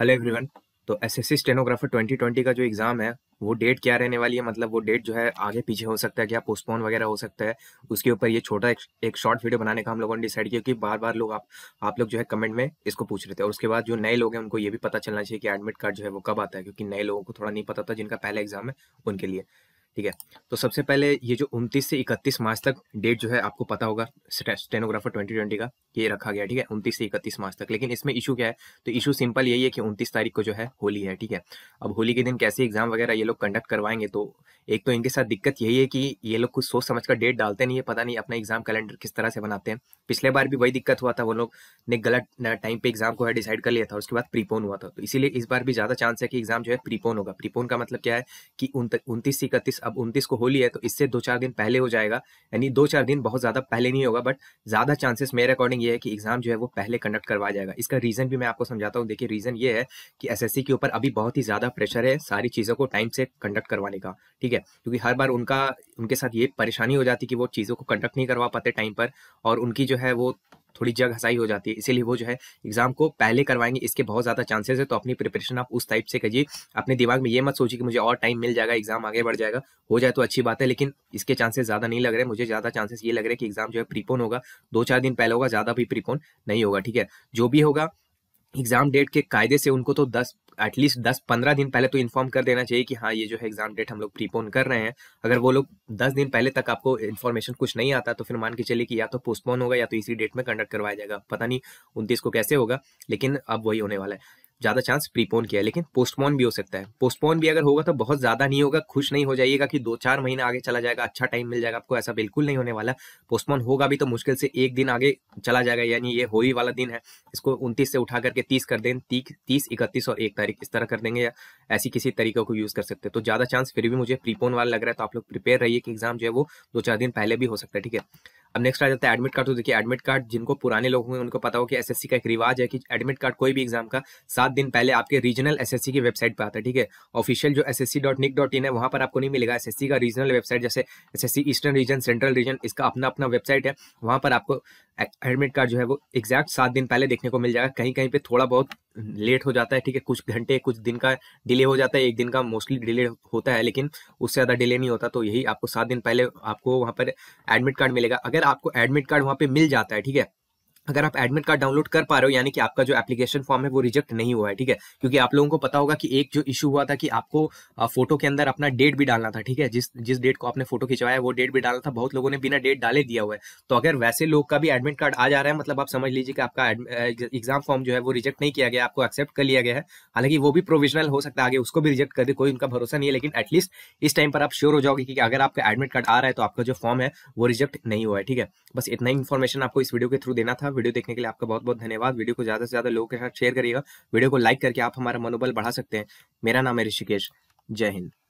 hello everyone तो SSC stenographer 2020 का जो एग्ज़ाम है वो डेट क्या रहने वाली है मतलब वो डेट जो है आगे पीछे हो सकता है क्या पोस्टपोन वगैरह हो सकता है उसके ऊपर ये छोटा एक, एक शॉर्ट वीडियो बनाने का हम लोगों ने डिसाइड किया क्योंकि बार बार लोग आप आप लोग जो है कमेंट में इसको पूछ रहे थे और उसके बाद जो नए लोग हैं उनको ये भी पता चलना चाहिए कि एडमिट कार्ड जो है वो कब आता है क्योंकि नए लोगों को थोड़ा नहीं पता था जिनका पहला एग्जाम है उनके लिए ठीक है तो सबसे पहले ये जो 29 से 31 मार्च तक डेट जो है आपको पता होगा स्टेनोग्राफर 2020 का ये रखा गया ठीक है 29 से 31 मार्च तक लेकिन इसमें इशू क्या है तो इशू सिंपल यही है कि 29 तारीख को जो है होली है ठीक है अब होली के दिन कैसे एग्जाम वगैरह ये लोग कंडक्ट करवाएंगे तो एक तो इनके साथ दिक्कत यही है कि ये लोग कुछ सोच समझ कर डेट डालते नहीं है पता नहीं अपना एग्जाम कैलेंडर किस तरह से बनाते हैं पिछले बार भी वही दिक्कत हुआ था वो लोग ने गलत टाइम पे एग्जाम को है डिसाइड कर लिया था उसके बाद प्रीपोन हुआ था तो इसीलिए इस बार भी ज्यादा चांस है कि एग्जाम जो है प्रीपोन होगा प्रीपोन का मतलब क्या है कि उनतीस से इकतीस अब उनतीस को होली है तो इससे दो चार दिन पहले हो जाएगा यानी दो चार दिन बहुत ज्यादा पहले नहीं होगा बट ज्यादा चांसेस मेरे अकॉर्डिंग ये है कि एग्जाम जो है वो पहले कंडक्ट करवाया जाएगा इसका रीजन भी मैं आपको समझाता हूँ देखिए रीजन ये है कि एस के ऊपर अभी बहुत ही ज्यादा प्रेशर है सारी चीजों को टाइम से कंडक्ट करवाने का ठीक है क्योंकि हर बार उनका उनके साथ ये परेशानी हो जाती कि वो चीजों को कंडक्ट नहीं करवा पाते टाइम पर और उनकी जो है वो थोड़ी जग हसाई हो जाती है इसीलिए वो जो है एग्जाम को पहले करवाएंगे इसके बहुत ज़्यादा चांसेस है तो अपनी प्रिपरेशन आप उस टाइप से करिए अपने दिमाग में ये मत सोचिए कि मुझे और टाइम मिल जाएगा एग्जाम आगे बढ़ जाएगा हो जाए तो अच्छी बात है लेकिन इसके चांसेस ज़्यादा नहीं लग रहे मुझे ज़्यादा चांसेस ये लग रहे कि एग्जाम जो है प्रीपोन होगा दो चार दिन पहले होगा ज़्यादा भी प्रीपोन नहीं होगा ठीक है जो भी होगा एग्जाम डेट के कायदे से उनको तो दस एटलीस्ट दस पंद्रह दिन पहले तो इन्फॉर्म कर देना चाहिए कि हाँ ये जो है एग्जाम डेट हम लोग प्रीपोन कर रहे हैं अगर वो लोग दस दिन पहले तक आपको इन्फॉर्मेशन कुछ नहीं आता तो फिर मान के चलिए कि या तो पोस्टपोन होगा या तो इसी डेट में कंडक्ट करवाया जाएगा पता नहीं उनतीस को कैसे होगा लेकिन अब वही होने वाला है ज़्यादा चांस प्रीपोन किया है लेकिन पोस्टपोन भी हो सकता है पोस्टपोन भी अगर होगा तो बहुत ज़्यादा नहीं होगा खुश नहीं हो जाइएगा कि दो चार महीना आगे चला जाएगा अच्छा टाइम मिल जाएगा आपको ऐसा बिल्कुल नहीं होने वाला पोस्टपोन होगा भी तो मुश्किल से एक दिन आगे चला जाएगा यानी ये होली वाला दिन है इसको उनतीस से उठा करके तीस कर दें तीस इकतीस और एक तारीख इस तरह कर देंगे या ऐसी किसी तरीके को यूज़ कर सकते हैं तो ज़्यादा चांस फिर भी मुझे प्रीपोन वाला लग रहा है तो आप लोग प्रिपेयर रहिए कि एग्जाम जो है वो दो चार दिन पहले भी हो सकता है ठीक है अब नेक्स्ट आ जाता है एडमिट कार्ड तो देखिए एडमिट कार्ड जिनको पुराने लोग होंगे उनको पता हो कि एसएससी का एक रिवाज है कि एडमिट कार्ड कोई भी एग्जाम का सात दिन पहले आपके रीजनल एसएससी की वेबसाइट पर आता है ठीक है ऑफिशियल जो एस है वहाँ पर आपको नहीं मिलेगा एस का रीजनल वेबसाइट जैसे S eastern region central region इसका अपना अपना वेबसाइट है वहाँ पर आपको एडमिट कार्ड जो है वो एग्जैक्ट सात दिन पहले देखने को मिल जाएगा कहीं कहीं पर थोड़ा बहुत लेट हो जाता है ठीक है कुछ घंटे कुछ दिन का डिले हो जाता है एक दिन का मोस्टली डिले होता है लेकिन उससे ज़्यादा डिले नहीं होता तो यही आपको सात दिन पहले आपको वहाँ पर एडमिट कार्ड मिलेगा अगर आपको एडमिट कार्ड वहाँ पर मिल जाता है ठीक है अगर आप एडमिट कार्ड डाउनलोड कर पा रहे हो यानी कि आपका जो एप्लीकेशन फॉर्म है वो रिजेक्ट नहीं हुआ है ठीक है क्योंकि आप लोगों को पता होगा कि एक जो इशू हुआ था कि आपको फोटो के अंदर अपना डेट भी डालना था ठीक है जिस जिस डेट को आपने फोटो खिंचवाया वो डेट भी डालना था बहुत लोगों ने बिना डेट डाले दिया हुआ है तो अगर वैसे लोग का भी एडमिट कार्ड आ जा रहा है मतलब आप समझ लीजिए कि आपका एग्जाम फॉर्म जो है वो रिजेक्ट नहीं किया गया आपको एक्सेप्ट कर लिया गया है हालांकि वो भी प्रोविजनल हो सकता है आगे उसको भी रिजेक्ट कर दे कोई उनका भरोसा नहीं है लेकिन एटलीस्ट इस टाइम पर आप श्योर हो जाओगे कि अगर आपका एडमिट कार्ड आ रहा है तो आपका जो फॉर्म है वो रिजेक्ट नहीं हुआ है ठीक है बस इतना ही इन्फॉर्मेशन आपको इस वीडियो के थ्रू देना था वीडियो देखने के लिए आपका बहुत बहुत धन्यवाद वीडियो को ज्यादा से ज्यादा लोगों के साथ शेयर करिएगा वीडियो को लाइक करके आप हमारा मनोबल बढ़ा सकते हैं मेरा नाम है ऋषिकेश जय हिंद